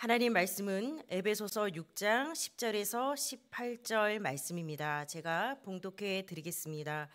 하나님 말씀은 에베소서 6장 10절에서 18절 말씀입니다. 제가 봉독해 드리겠습니다.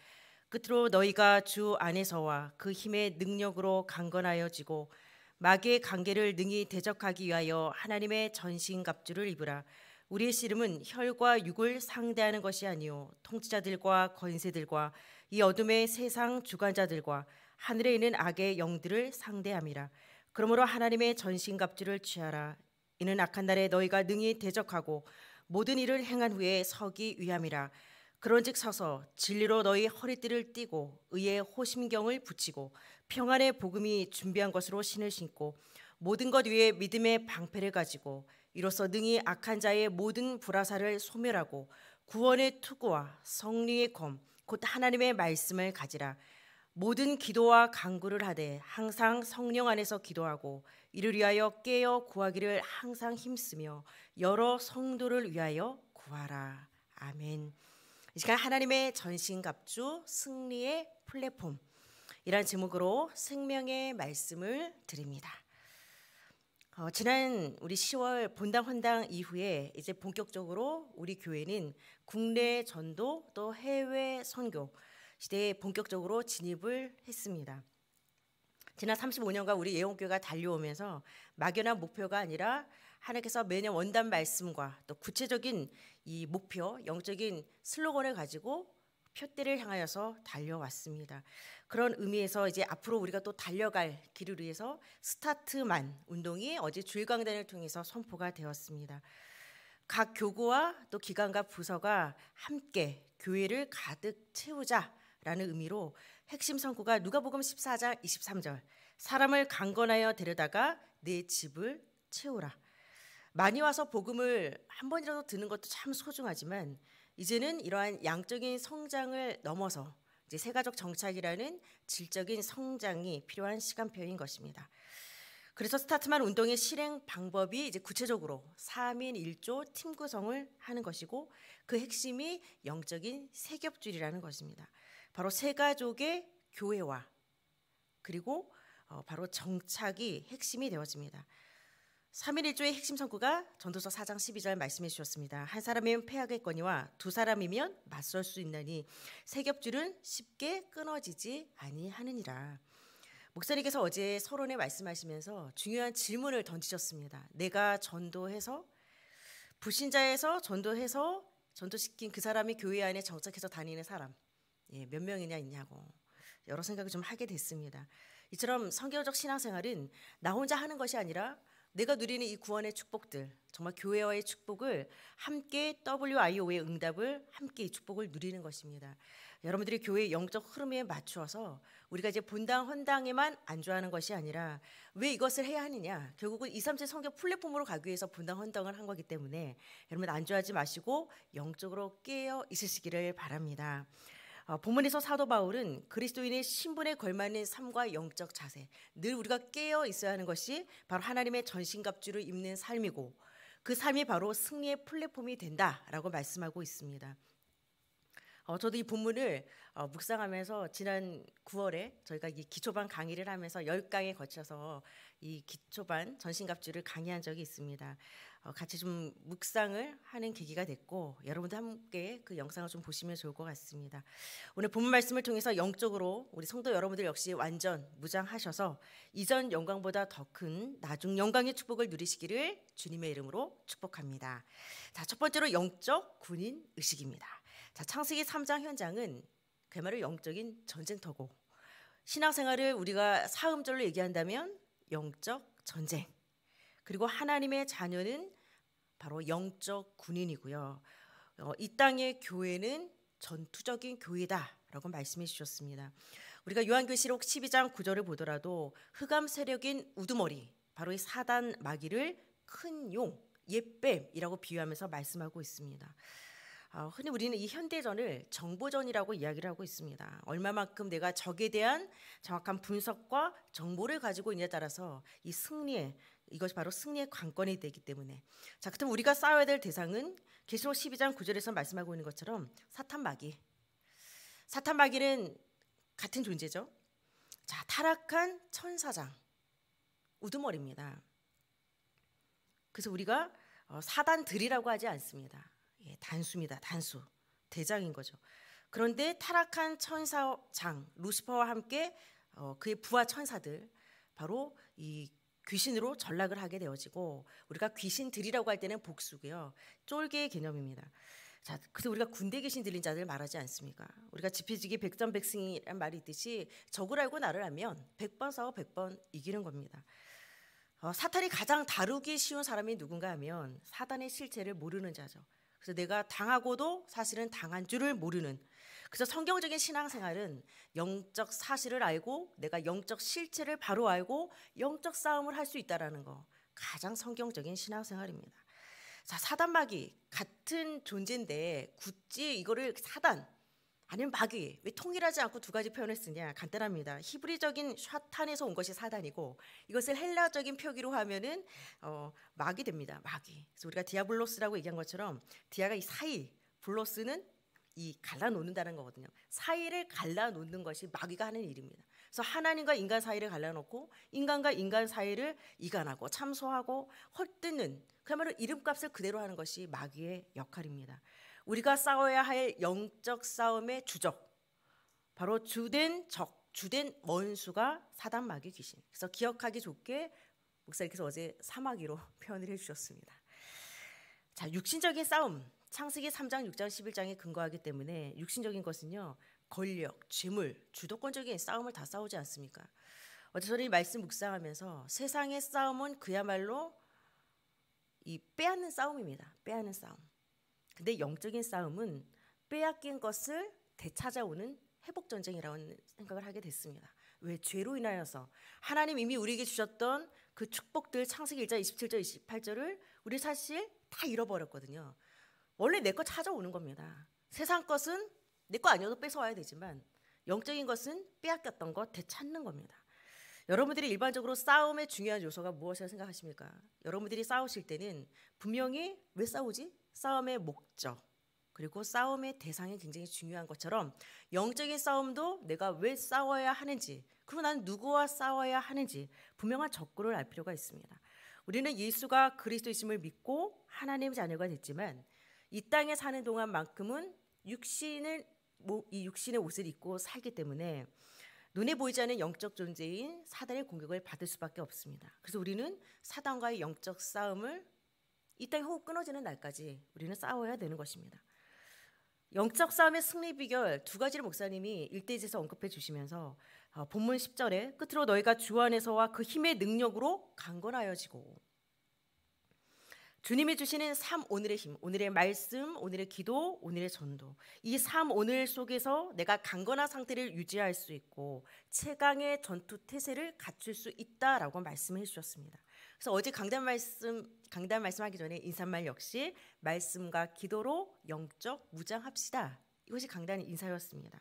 끝으로 너희가 주 안에서와 그 힘의 능력으로 강건하여지고 마귀의 관계를 능히 대적하기 위하여 하나님의 전신 갑주를 입으라. 우리의 씨름은 혈과 육을 상대하는 것이 아니요 통치자들과 권세들과 이 어둠의 세상 주관자들과 하늘에 있는 악의 영들을 상대함이라. 그러므로 하나님의 전신 갑주를 취하라. 이는 악한 날에 너희가 능히 대적하고 모든 일을 행한 후에 서기 위함이라 그런즉 서서 진리로 너희 허리띠를 띠고 의의 호심경을 붙이고 평안의 복음이 준비한 것으로 신을 신고 모든 것 위에 믿음의 방패를 가지고 이로써 능히 악한 자의 모든 불화살을 소멸하고 구원의 투구와 성리의 검 곧 하나님의 말씀을 가지라 모든 기도와 간구를 하되 항상 성령 안에서 기도하고 이를 위하여 깨어 구하기를 항상 힘쓰며 여러 성도를 위하여 구하라. 아멘. 이 시간 하나님의 전신갑주 승리의 플랫폼 이란 제목으로 생명의 말씀을 드립니다. 어, 지난 우리 10월 본당 헌당 이후에 이제 본격적으로 우리 교회는 국내 전도 또 해외 선교 시대에 본격적으로 진입을 했습니다. 지난 35년간 우리 예언교회가 달려오면서 막연한 목표가 아니라 하나님께서 매년 원단 말씀과 또 구체적인 이 목표, 영적인 슬로건을 가지고 표대를 향하여서 달려왔습니다. 그런 의미에서 이제 앞으로 우리가 또 달려갈 길을 위해서 스타트만 운동이 어제 주일강단을 통해서 선포가 되었습니다. 각 교구와 또 기관과 부서가 함께 교회를 가득 채우자 라는 의미로 핵심 성구가 누가복음 14장 23절 사람을 강건하여 데려다가 내 집을 채우라. 많이 와서 복음을 한 번이라도 듣는 것도 참 소중하지만 이제는 이러한 양적인 성장을 넘어서 이제 세가족 정착이라는 질적인 성장이 필요한 시간표인 것입니다. 그래서 스타트만 운동의 실행 방법이 이제 구체적으로 3인 1조 팀 구성을 하는 것이고 그 핵심이 영적인 세겹줄이라는 것입니다. 바로 세 가족의 교회와 그리고 어, 바로 정착이 핵심이 되어집니다. 3.1조의 핵심 선구가 전도서 4장 12절 말씀해 주셨습니다. 한 사람이면 폐하겠거니와 두 사람이면 맞설 수 있나니 세 겹줄은 쉽게 끊어지지 아니하느니라. 목사님께서 어제 서론에 말씀하시면서 중요한 질문을 던지셨습니다. 내가 전도해서 불신자에서 전도해서 전도시킨 그 사람이 교회 안에 정착해서 다니는 사람 예, 몇 명이냐 있냐고 여러 생각을 좀 하게 됐습니다. 이처럼 성경적 신앙생활은 나 혼자 하는 것이 아니라 내가 누리는 이 구원의 축복들, 정말 교회와의 축복을 함께 WIO의 응답을 함께 축복을 누리는 것입니다. 여러분들이 교회의 영적 흐름에 맞추어서 우리가 이제 본당 헌당에만 안주하는 것이 아니라 왜 이것을 해야 하느냐? 결국은 2, 3세 성경 플랫폼으로 가기 위해서 본당 헌당을 한 거기 때문에 여러분 안주하지 마시고 영적으로 깨어 있으시기를 바랍니다. 어, 본문에서 사도 바울은 그리스도인의 신분에 걸맞는 삶과 영적 자세, 늘 우리가 깨어 있어야 하는 것이 바로 하나님의 전신갑주를 입는 삶이고 그 삶이 바로 승리의 플랫폼이 된다라고 말씀하고 있습니다. 어, 저도 이 본문을 어, 묵상하면서 지난 9월에 저희가 이 기초반 강의를 하면서 10강에 거쳐서 이 기초반 전신갑주를 강의한 적이 있습니다. 어, 같이 좀 묵상을 하는 계기가 됐고 여러분도 함께 그 영상을 좀 보시면 좋을 것 같습니다. 오늘 본 말씀을 통해서 영적으로 우리 성도 여러분들 역시 완전 무장하셔서 이전 영광보다 더 큰 나중 영광의 축복을 누리시기를 주님의 이름으로 축복합니다. 자, 첫 번째로 영적 군인 의식입니다. 자, 창세기 3장 현장은 그야말로 영적인 전쟁터고 신앙생활을 우리가 사음절로 얘기한다면 영적 전쟁 그리고 하나님의 자녀는 바로 영적 군인이고요. 어, 이 땅의 교회는 전투적인 교회다라고 말씀해 주셨습니다. 우리가 요한계시록 12장 9절을 보더라도 흑암 세력인 우두머리, 바로 이 사단 마귀를 큰 용, 예뱀이라고 비유하면서 말씀하고 있습니다. 어, 흔히 우리는 이 현대전을 정보전이라고 이야기를 하고 있습니다. 얼마만큼 내가 적에 대한 정확한 분석과 정보를 가지고 있냐에 따라서 이 승리의 이것이 바로 승리의 관건이 되기 때문에 자 그럼 우리가 싸워야 될 대상은 계시록 12장 9절에서 말씀하고 있는 것처럼 사탄 마귀 사탄 마귀는 같은 존재죠 자 타락한 천사장 우두머리입니다 그래서 우리가 어, 사단들이라고 하지 않습니다 예, 단수입니다 단수 대장인 거죠 그런데 타락한 천사장 루시퍼와 함께 어, 그의 부하 천사들 바로 이 귀신으로 전락을 하게 되어지고 우리가 귀신들이라고 할 때는 복수고요. 쫄개의 개념입니다. 자, 그래서 우리가 군대 귀신 들린 자들 말하지 않습니까? 우리가 지피지기 백전백승이란 말이 있듯이 적을 알고 나를 알면 백번 싸워 백번 이기는 겁니다. 어, 사탄이 가장 다루기 쉬운 사람이 누군가 하면 사단의 실체를 모르는 자죠. 그래서 내가 당하고도 사실은 당한 줄을 모르는 그래서 성경적인 신앙생활은 영적 사실을 알고 내가 영적 실체를 바로 알고 영적 싸움을 할 수 있다라는 거 가장 성경적인 신앙생활입니다. 자 사단 마귀 같은 존재인데 굳이 이거를 사단 아니면 마귀 왜 통일하지 않고 두 가지 표현을 쓰냐 간단합니다. 히브리적인 샤탄에서 온 것이 사단이고 이것을 헬라적인 표기로 하면은 어, 마귀 됩니다. 마귀. 그래서 우리가 디아블로스라고 얘기한 것처럼 디아가 이 사이 블로스는 이 갈라놓는다는 거거든요. 사이를 갈라놓는 것이 마귀가 하는 일입니다. 그래서 하나님과 인간 사이를 갈라놓고 인간과 인간 사이를 이간하고 참소하고 헐뜯는 그야말로 이름값을 그대로 하는 것이 마귀의 역할입니다. 우리가 싸워야 할 영적 싸움의 주적 바로 주된 적 주된 원수가 사단 마귀 귀신. 그래서 기억하기 좋게 목사님께서 어제 사마귀로 표현을 해주셨습니다. 자 육신적인 싸움 창세기 3장, 6장, 11장에 근거하기 때문에 육신적인 것은요 권력, 재물, 주도권적인 싸움을 다 싸우지 않습니까? 어제 저는 이 말씀 묵상하면서 세상의 싸움은 그야말로 이 빼앗는 싸움입니다. 빼앗는 싸움. 근데 영적인 싸움은 빼앗긴 것을 되찾아오는 회복 전쟁이라는 생각을 하게 됐습니다. 왜 죄로 인하여서 하나님 이미 우리에게 주셨던 그 축복들 창세기 1장 27절 28절을 우리 사실 다 잃어버렸거든요. 원래 내 것 찾아오는 겁니다. 세상 것은 내 거 아니어도 뺏어와야 되지만 영적인 것은 빼앗겼던 것 되찾는 겁니다. 여러분들이 일반적으로 싸움의 중요한 요소가 무엇이라 생각하십니까? 여러분들이 싸우실 때는 분명히 왜 싸우지? 싸움의 목적 그리고 싸움의 대상이 굉장히 중요한 것처럼 영적인 싸움도 내가 왜 싸워야 하는지 그리고 난 누구와 싸워야 하는지 분명한 적구를 알 필요가 있습니다. 우리는 예수가 그리스도이심을 믿고 하나님 의 자녀가 됐지만 이 땅에 사는 동안만큼은 육신을 이 육신의 옷을 입고 살기 때문에 눈에 보이지 않는 영적 존재인 사단의 공격을 받을 수밖에 없습니다. 그래서 우리는 사단과의 영적 싸움을 이 땅에 호흡 끊어지는 날까지 우리는 싸워야 되는 것입니다. 영적 싸움의 승리 비결 두 가지를 목사님이 일대에서 언급해 주시면서 어, 본문 10절에 끝으로 너희가 주 안에서와 그 힘의 능력으로 강건하여지고 주님이 주시는 삶 오늘의 힘, 오늘의 말씀, 오늘의 기도, 오늘의 전도. 이 삶 오늘 속에서 내가 강건한 상태를 유지할 수 있고 최강의 전투 태세를 갖출 수 있다라고 말씀해 주셨습니다. 그래서 어제 강단 말씀 강단 말씀하기 전에 인사말 역시 말씀과 기도로 영적 무장합시다. 이것이 강단 인사였습니다.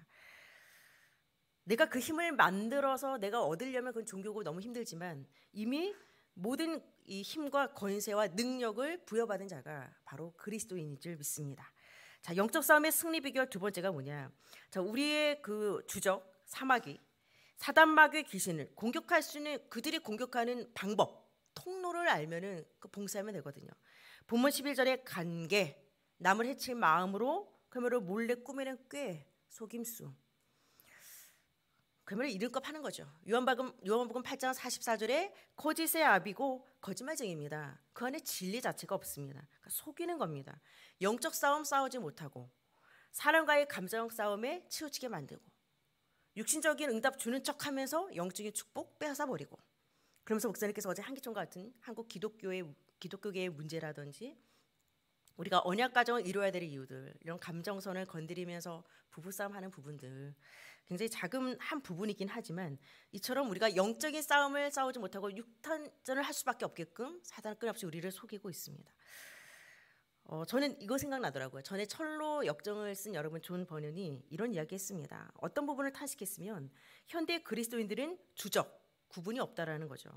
내가 그 힘을 만들어서 내가 얻으려면 그건 종교고 너무 힘들지만 이미 모든 이 힘과 권세와 능력을 부여받은 자가 바로 그리스도인인 줄 믿습니다. 자, 영적 싸움의 승리 비결 두 번째가 뭐냐? 자, 우리의 그 주적 사마귀 사단 마귀 귀신을 공격할 수 있는 그들이 공격하는 방법 통로를 알면은 그 봉쇄하면 되거든요. 본문 11절에 간계 남을 해칠 마음으로 그러므로 몰래 꾸미는 꾀 속임수 그러면 잃을 거 파는 거죠. 요한복음 요한복음 8장 44절에 거짓의 아비고 거짓말쟁입니다. 그 안에 진리 자체가 없습니다. 그러니까 속이는 겁니다. 영적 싸움 싸우지 못하고 사람과의 감정 싸움에 치우치게 만들고 육신적인 응답 주는 척하면서 영적인 축복 빼앗아 버리고 그러면서 목사님께서 어제 한기총 같은 한국 기독교의 기독교계의 문제라든지 우리가 언약 가정을 이루어야 될 이유들 이런 감정선을 건드리면서 부부싸움 하는 부분들 굉장히 작은 한 부분이긴 하지만 이처럼 우리가 영적인 싸움을 싸우지 못하고 육탄전을 할 수밖에 없게끔 사단은 끊임없이 우리를 속이고 있습니다. 어, 저는 이거 생각나더라고요. 전에 철로 역정을 쓴 여러분 존 버년이 이런 이야기했습니다. 어떤 부분을 탄식했으면 현대 그리스도인들은 주적 구분이 없다라는 거죠.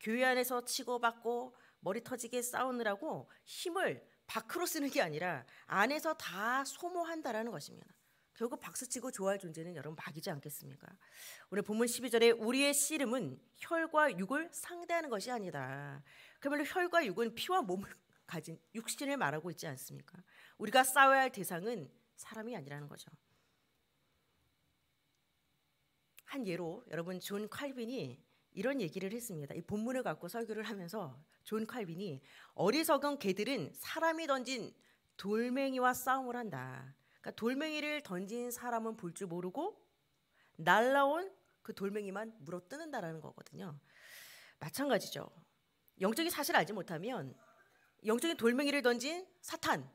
교회 안에서 치고받고 머리 터지게 싸우느라고 힘을 밖으로 쓰는 게 아니라 안에서 다 소모한다라는 것입니다. 결국 박수치고 좋아할 존재는 여러분 막이지 않겠습니까? 오늘 본문 12절에 우리의 씨름은 혈과 육을 상대하는 것이 아니다. 그러로 혈과 육은 피와 몸을 가진 육신을 말하고 있지 않습니까? 우리가 싸워야 할 대상은 사람이 아니라는 거죠. 한 예로 여러분 존 칼빈이 이런 얘기를 했습니다. 이 본문을 갖고 설교를 하면서 존 칼빈이 어리석은 개들은 사람이 던진 돌멩이와 싸움을 한다. 그러니까 돌멩이를 던진 사람은 볼 줄 모르고 날라온 그 돌멩이만 물어뜯는다라는 거거든요. 마찬가지죠. 영적인 사실을 알지 못하면 영적인 돌멩이를 던진 사탄,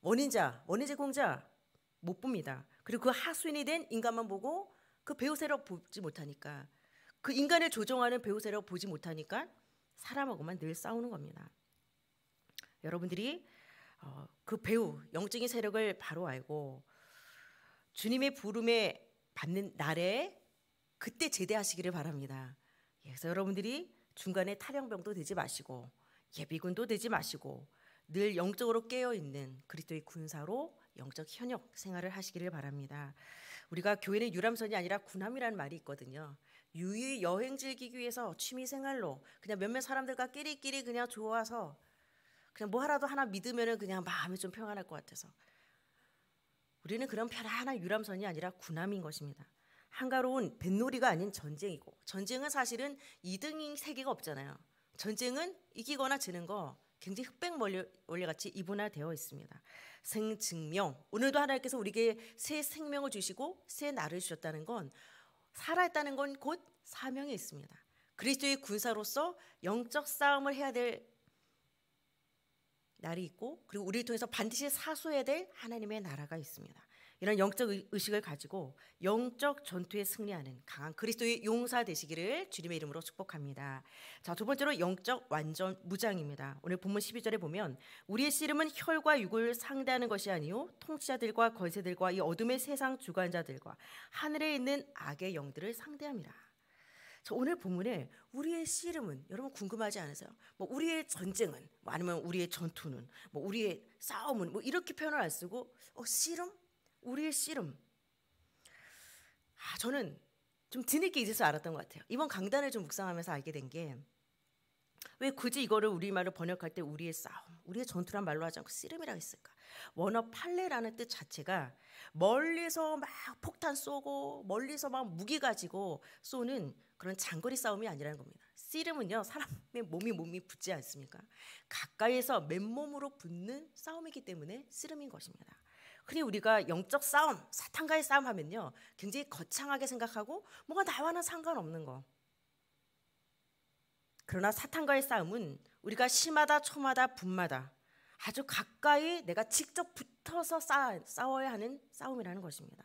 원인자, 원인 제공자 못 봅니다. 그리고 그 하수인이 된 인간만 보고 그 배우세를 보지 못하니까 그 인간을 조종하는 배우세라고 보지 못하니까 사람하고만 늘 싸우는 겁니다. 여러분들이 어, 그 배우 영적인 세력을 바로 알고 주님의 부름에 받는 날에 그때 제대하시기를 바랍니다. 예, 그래서 여러분들이 중간에 탈영병도 되지 마시고 예비군도 되지 마시고 늘 영적으로 깨어 있는 그리스도의 군사로 영적 현역 생활을 하시기를 바랍니다. 우리가 교회는 유람선이 아니라 군함이라는 말이 있거든요. 유유 여행 즐기기 위해서 취미 생활로 그냥 몇몇 사람들과 끼리끼리 그냥 좋아서 그냥 뭐 하라도 하나 믿으면은 그냥 마음이 좀 평안할 것 같아서 우리는 그런 편안한 유람선이 아니라 군함인 것입니다. 한가로운 뱃놀이가 아닌 전쟁이고 전쟁은 사실은 2등인 세계가 없잖아요. 전쟁은 이기거나 지는 거 굉장히 흑백 원리같이 이분화되어 있습니다. 생증명 오늘도 하나님께서 우리에게 새 생명을 주시고 새 날을 주셨다는 건 살아있다는 건 곧 사명이 있습니다. 그리스도의 군사로서 영적 싸움을 해야 될 날이 있고 그리고 우리를 통해서 반드시 사수해야 될 하나님의 나라가 있습니다. 이런 영적 의식을 가지고 영적 전투에 승리하는 강한 그리스도의 용사 되시기를 주님의 이름으로 축복합니다. 자, 두 번째로 영적 완전 무장입니다. 오늘 본문 12절에 보면 우리의 씨름은 혈과 육을 상대하는 것이 아니요 통치자들과 권세들과 이 어둠의 세상 주관자들과 하늘에 있는 악의 영들을 상대합니다 자, 오늘 본문에 우리의 씨름은 여러분 궁금하지 않으세요? 뭐 우리의 전쟁은 뭐 아니면 우리의 전투는 뭐 우리의 싸움은 뭐 이렇게 표현을 안 쓰고 어 씨름 우리의 씨름. 아, 저는 좀 뒤늦게 이제서 알았던 것 같아요. 이번 강단을 좀 묵상하면서 알게 된 게 왜 굳이 이거를 우리말로 번역할 때 우리의 싸움, 우리의 전투란 말로 하지 않고 씨름이라고 했을까? 원어 팔레라는 뜻 자체가 멀리서 막 폭탄 쏘고 멀리서 막 무기 가지고 쏘는 그런 장거리 싸움이 아니라는 겁니다. 씨름은요 사람의 몸이 몸이 붙지 않습니까? 가까이에서 맨몸으로 붙는 싸움이기 때문에 씨름인 것입니다. 흔히 우리가 영적 싸움, 사탄과의 싸움 하면요. 굉장히 거창하게 생각하고 뭔가 나와는 상관없는 거. 그러나 사탄과의 싸움은 우리가 시마다, 초마다, 분마다 아주 가까이 내가 직접 붙어서 싸, 싸워야 하는 싸움이라는 것입니다.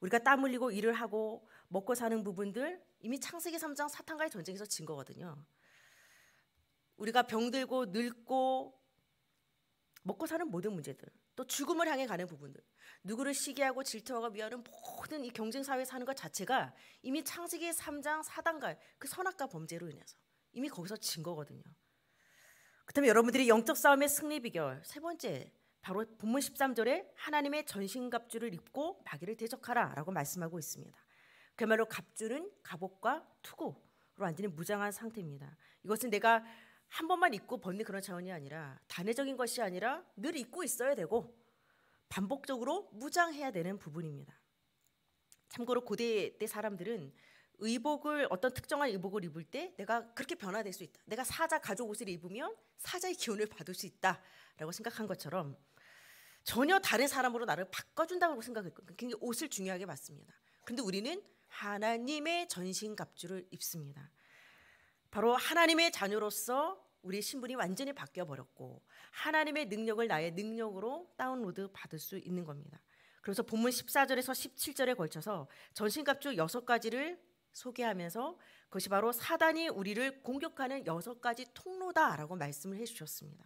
우리가 땀 흘리고 일을 하고 먹고 사는 부분들 이미 창세기 3장 사탄과의 전쟁에서 진 거거든요. 우리가 병들고 늙고 먹고 사는 모든 문제들 또 죽음을 향해 가는 부분들, 누구를 시기하고 질투하고 미워하는 모든 이 경쟁 사회 에 사는 것 자체가 이미 창세기 3장 4단과 그 선악과 범죄로 인해서 이미 거기서 진 거거든요. 그렇다면 여러분들이 영적 싸움의 승리 비결 세 번째 바로 본문 13절에 하나님의 전신갑주를 입고 마귀를 대적하라라고 말씀하고 있습니다. 그야말로 갑주는 갑옷과 투고로 완전히 무장한 상태입니다. 이것은 내가 한 번만 입고 벗는 그런 차원이 아니라 단회적인 것이 아니라 늘 입고 있어야 되고 반복적으로 무장해야 되는 부분입니다. 참고로 고대 때 사람들은 의복을 어떤 특정한 의복을 입을 때 내가 그렇게 변화될 수 있다. 내가 사자 가족 옷을 입으면 사자의 기운을 받을 수 있다라고 생각한 것처럼 전혀 다른 사람으로 나를 바꿔준다고 생각했고 굉장히 옷을 중요하게 봤습니다. 근데 우리는 하나님의 전신 갑주를 입습니다. 바로 하나님의 자녀로서 우리 신분이 완전히 바뀌어 버렸고 하나님의 능력을 나의 능력으로 다운로드 받을 수 있는 겁니다. 그래서 본문 14절에서 17절에 걸쳐서 전신갑주 여섯 가지를 소개하면서 그것이 바로 사단이 우리를 공격하는 여섯 가지 통로다라고 말씀을 해 주셨습니다.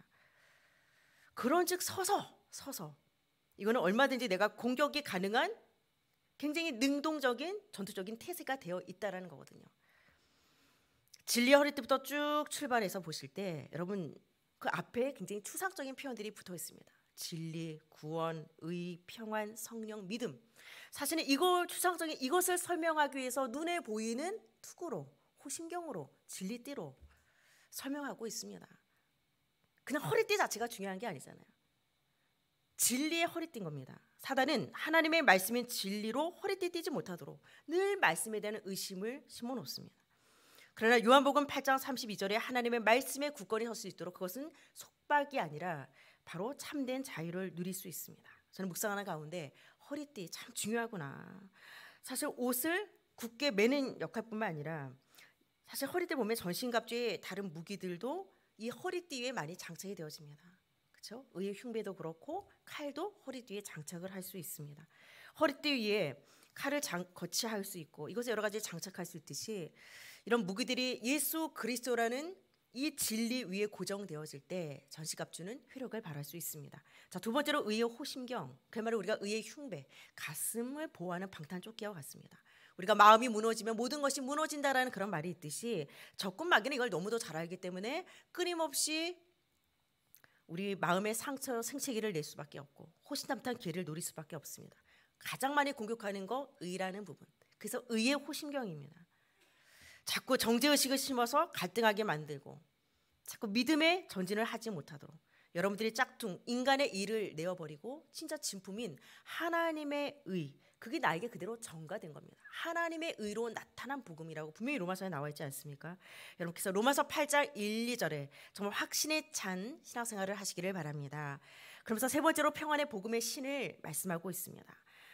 그런즉 서서 서서 이거는 얼마든지 내가 공격이 가능한 굉장히 능동적인 전투적인 태세가 되어 있다라는 거거든요. 진리 허리 때부터 쭉 출발해서 보실 때 여러분 그 앞에 굉장히 추상적인 표현들이 붙어 있습니다. 진리, 구원, 의, 평안, 성령, 믿음. 사실은 이걸 추상적인 이것을 설명하기 위해서 눈에 보이는 투구로, 호심경으로, 진리띠로 설명하고 있습니다. 그냥 허리띠 자체가 중요한 게 아니잖아요. 진리의 허리띠인 겁니다. 사단은 하나님의 말씀인 진리로 허리띠 띠지 못하도록 늘 말씀에 대한 의심을 심어 놓습니다. 그러나 요한복음 8장 32절에 하나님의 말씀의 굳건히 설수 있도록 그것은 속박이 아니라 바로 참된 자유를 누릴 수 있습니다. 저는 묵상하는 가운데 허리띠 참 중요하구나. 사실 옷을 굳게 매는 역할뿐만 아니라 사실 허리띠 보면 전신갑주의 다른 무기들도 이 허리띠에 많이 장착이 되어집니다. 그렇죠? 의의 흉배도 그렇고 칼도 허리띠에 장착을 할 수 있습니다. 허리띠 위에 칼을 장, 거치할 수 있고 이것을 여러 가지 장착할 수 있듯이 이런 무기들이 예수 그리스도라는 이 진리 위에 고정되어질 때 전시갑주는 효력을 발할 수 있습니다. 자, 두 번째로 의의 호심경. 그야말로 우리가 의의 흉배, 가슴을 보호하는 방탄조끼와 같습니다. 우리가 마음이 무너지면 모든 것이 무너진다라는 그런 말이 있듯이 적군 마귀는 이걸 너무도 잘 알기 때문에 끊임없이 우리 마음의 상처 생채기를 낼 수밖에 없고 호신탐탐 기회를 노릴 수밖에 없습니다. 가장 많이 공격하는 거 의라는 부분. 그래서 의의 호심경입니다. 자꾸 정제의식을 심어서 갈등하게 만들고 자꾸 믿음의 전진을 하지 못하도록 여러분들이 짝퉁 인간의 일을 내어버리고 진짜 진품인 하나님의 의 그게 나에게 그대로 전가된 겁니다. 하나님의 의로 나타난 복음이라고 분명히 로마서에 나와 있지 않습니까? 여러분께서 로마서 8장 1, 2절에 정말 확신에 찬 신앙생활을 하시기를 바랍니다. 그러면서 세 번째로 평안의 복음의 신을 말씀하고 있습니다.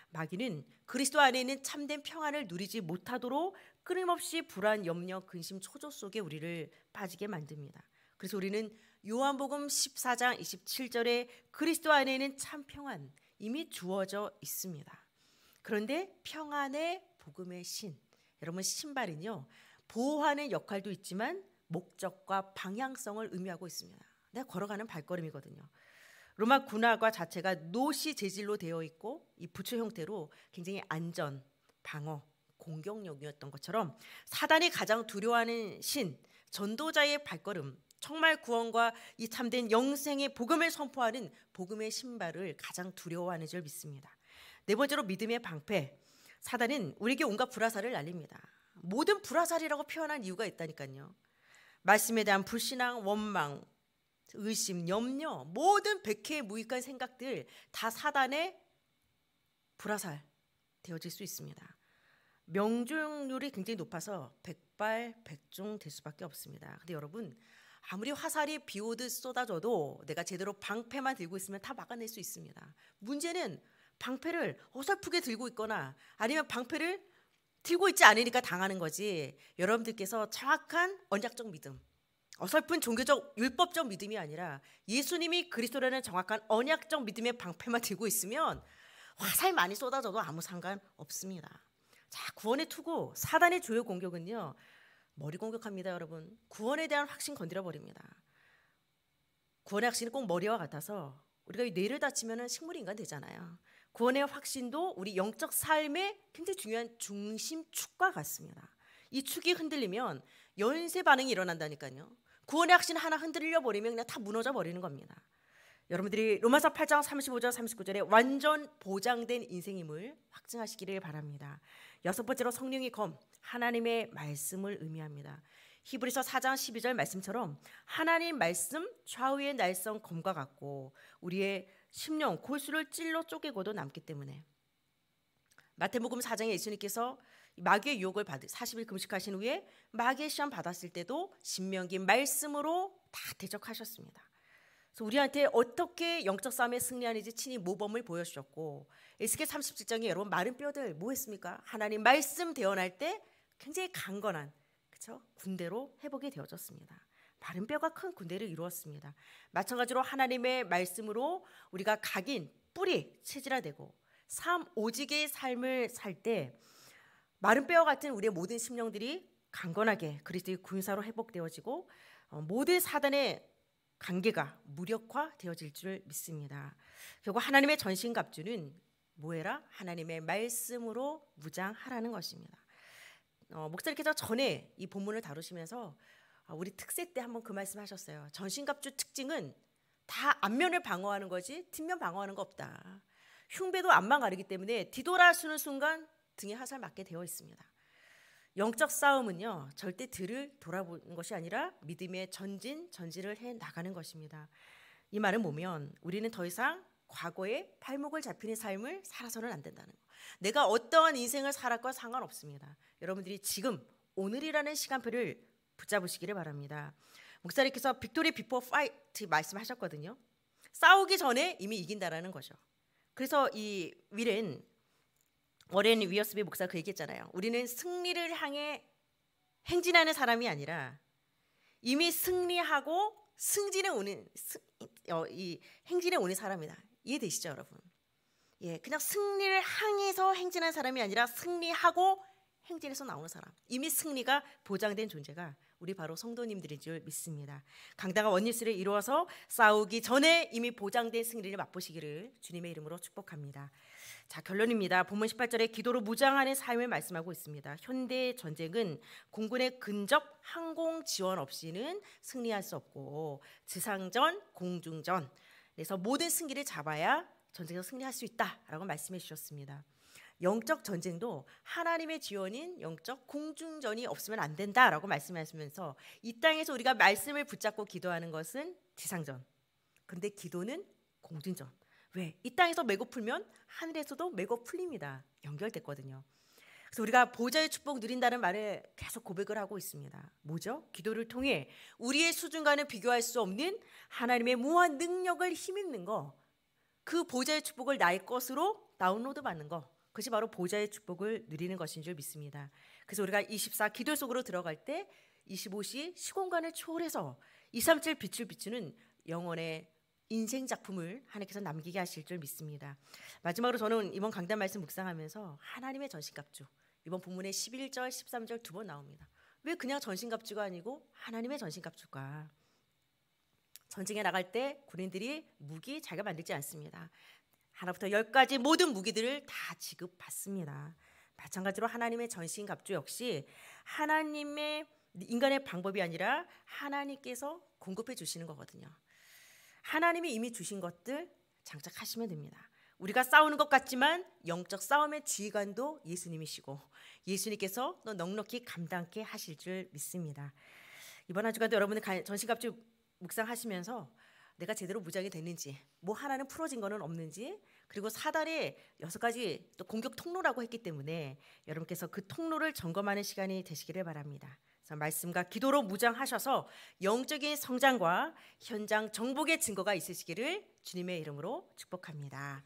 마귀는 그리스도 안에 있는 참된 평안을 누리지 못하도록 끊임없이 불안, 염려, 근심, 초조 속에 우리를 빠지게 만듭니다. 그래서 우리는 요한복음 14장 27절에 그리스도 안에는 참 평안 이미 주어져 있습니다. 그런데 평안의 복음의 신 여러분 신발은요 보호하는 역할도 있지만 목적과 방향성을 의미하고 있습니다. 내가 걸어가는 발걸음이거든요. 로마 군화과 자체가 노시 재질로 되어 있고 이 부츠 형태로 굉장히 안전, 방어, 공격력이었던 것처럼 사단이 가장 두려워하는 신 전도자의 발걸음 정말 구원과 이 참된 영생의 복음을 선포하는 복음의 신발을 가장 두려워하는 줄 믿습니다. 네 번째로 믿음의 방패. 사단은 우리에게 온갖 불화살을 날립니다. 모든 불화살이라고 표현한 이유가 있다니까요. 말씀에 대한 불신앙, 원망, 의심, 염려, 모든 백해의 무익한 생각들 다 사단의 불화살 되어질 수 있습니다. 명중률이 굉장히 높아서 백발 백중 될 수밖에 없습니다. 근데 여러분 아무리 화살이 비오듯 쏟아져도 내가 제대로 방패만 들고 있으면 다 막아낼 수 있습니다. 문제는 방패를 어설프게 들고 있거나 아니면 방패를 들고 있지 않으니까 당하는 거지. 여러분들께서 정확한 언약적 믿음, 어설픈 종교적 율법적 믿음이 아니라 예수님이 그리스도라는 정확한 언약적 믿음의 방패만 들고 있으면 화살 많이 쏟아져도 아무 상관 없습니다. 자, 구원의 투고, 사단의 주요 공격은요. 머리 공격합니다, 여러분. 구원에 대한 확신 건드려 버립니다. 구원의 확신이 꼭 머리와 같아서 우리가 뇌를 다치면 식물 인간 되잖아요. 구원의 확신도 우리 영적 삶의 굉장히 중요한 중심축과 같습니다. 이 축이 흔들리면 연쇄 반응이 일어난다니까요. 구원의 확신 하나 흔들려 버리면 그냥 다 무너져 버리는 겁니다. 여러분들이 로마서 8장 35절 39절에 완전 보장된 인생임을 확증하시기를 바랍니다. 여섯 번째로 성령의 검, 하나님의 말씀을 의미합니다. 히브리서 4장 12절 말씀처럼 하나님 말씀 좌우의 날성 검과 같고 우리의 심령 골수를 찔러 쪼개고도 남기 때문에 마태복음 4장에 예수님께서 마귀의 유혹을 받 40일 금식하신 후에 마귀의 시험 받았을 때도 신명기 말씀으로 다 대적하셨습니다. 그래서 우리한테 어떻게 영적 싸움에 승리하는지 친히 모범을 보여주셨고 에스겔 37장에 여러분 마른 뼈들 뭐 했습니까? 하나님 말씀 대언할 때 굉장히 강건한 그쵸? 군대로 회복이 되어졌습니다. 마른 뼈가 큰 군대를 이루었습니다. 마찬가지로 하나님의 말씀으로 우리가 각인, 뿌리, 체질화되고 삶 오직의 삶을 살 때 마른 뼈와 같은 우리의 모든 심령들이 강건하게 그리스도의 군사로 회복되어지고 어, 모든 사단의 관계가 무력화되어질 줄 믿습니다. 결국 하나님의 전신갑주는 뭐해라 하나님의 말씀으로 무장하라는 것입니다. 어, 목사님께서 전에 이 본문을 다루시면서 아, 우리 특세 때 한번 그 말씀하셨어요. 전신갑주 특징은 다 앞면을 방어하는 거지 뒷면 방어하는 거 없다. 흉배도 앞만 가리기 때문에 뒤돌아서는 순간 등에 화살 맞게 되어 있습니다. 영적 싸움은요 절대 들을 돌아보는 것이 아니라 믿음의 전진 전진을 해 나가는 것입니다. 이 말은 보면 우리는 더 이상 과거에 팔목을 잡히는 삶을 살아서는 안 된다는 거. 내가 어떠한 인생을 살았건 상관없습니다. 여러분들이 지금 오늘이라는 시간표를 붙잡으시기를 바랍니다. 목사님께서 빅토리 비포 파이트 말씀하셨거든요. 싸우기 전에 이미 이긴다라는 거죠. 그래서 이 위렌 워렌 위어스비 목사가 그 얘기했잖아요. 우리는 승리를 향해 행진하는 사람이 아니라 이미 승리하고 승진에 오는 승, 어, 이 행진에 오는 사람이다. 이해되시죠, 여러분? 예, 그냥 승리를 향해서 행진한 사람이 아니라 승리하고 행진에서 나오는 사람 이미 승리가 보장된 존재가 우리 바로 성도님들인 줄 믿습니다. 강다가 원리스를 이루어서 싸우기 전에 이미 보장된 승리를 맛보시기를 주님의 이름으로 축복합니다. 자 결론입니다. 본문 18절에 기도로 무장하는 삶을 말씀하고 있습니다. 현대 전쟁은 공군의 근접 항공 지원 없이는 승리할 수 없고 지상전, 공중전 그래서 모든 승기를 잡아야 전쟁에서 승리할 수 있다라고 말씀해 주셨습니다. 영적 전쟁도 하나님의 지원인 영적 공중전이 없으면 안 된다라고 말씀하시면서 이 땅에서 우리가 말씀을 붙잡고 기도하는 것은 지상전. 근데 기도는 공중전. 왜? 이 땅에서 메고 풀면 하늘에서도 메고 풀립니다. 연결됐거든요. 그래서 우리가 보좌의 축복 누린다는 말에 계속 고백을 하고 있습니다. 뭐죠? 기도를 통해 우리의 수준과는 비교할 수 없는 하나님의 무한 능력을 힘입는 거. 그 보좌의 축복을 나의 것으로 다운로드 받는 거. 그것이 바로 보좌의 축복을 누리는 것인 줄 믿습니다. 그래서 우리가 24 기도 속으로 들어갈 때 25시 시공간을 초월해서 237 빛을 비추는 영원의 인생 작품을 하나님께서 남기게 하실 줄 믿습니다. 마지막으로 저는 이번 강단 말씀 묵상하면서 하나님의 전신갑주 이번 본문의 11절, 13절 두 번 나옵니다. 왜 그냥 전신갑주가 아니고 하나님의 전신갑주가 전쟁에 나갈 때 군인들이 무기 자기가 만들지 않습니다. 하나부터 열까지 모든 무기들을 다 지급받습니다. 마찬가지로 하나님의 전신갑주 역시 하나님의 인간의 방법이 아니라 하나님께서 공급해 주시는 거거든요. 하나님이 이미 주신 것들 장착하시면 됩니다. 우리가 싸우는 것 같지만 영적 싸움의 지휘관도 예수님이시고 예수님께서 또 넉넉히 감당케 하실 줄 믿습니다. 이번 한 주간도 여러분들 전신갑주 묵상하시면서 내가 제대로 무장이 됐는지 뭐 하나는 풀어진 거는 없는지 그리고 사단의 여섯 가지 또 공격 통로라고 했기 때문에 여러분께서 그 통로를 점검하는 시간이 되시기를 바랍니다. 그래서 말씀과 기도로 무장하셔서 영적인 성장과 현장 정복의 증거가 있으시기를 주님의 이름으로 축복합니다.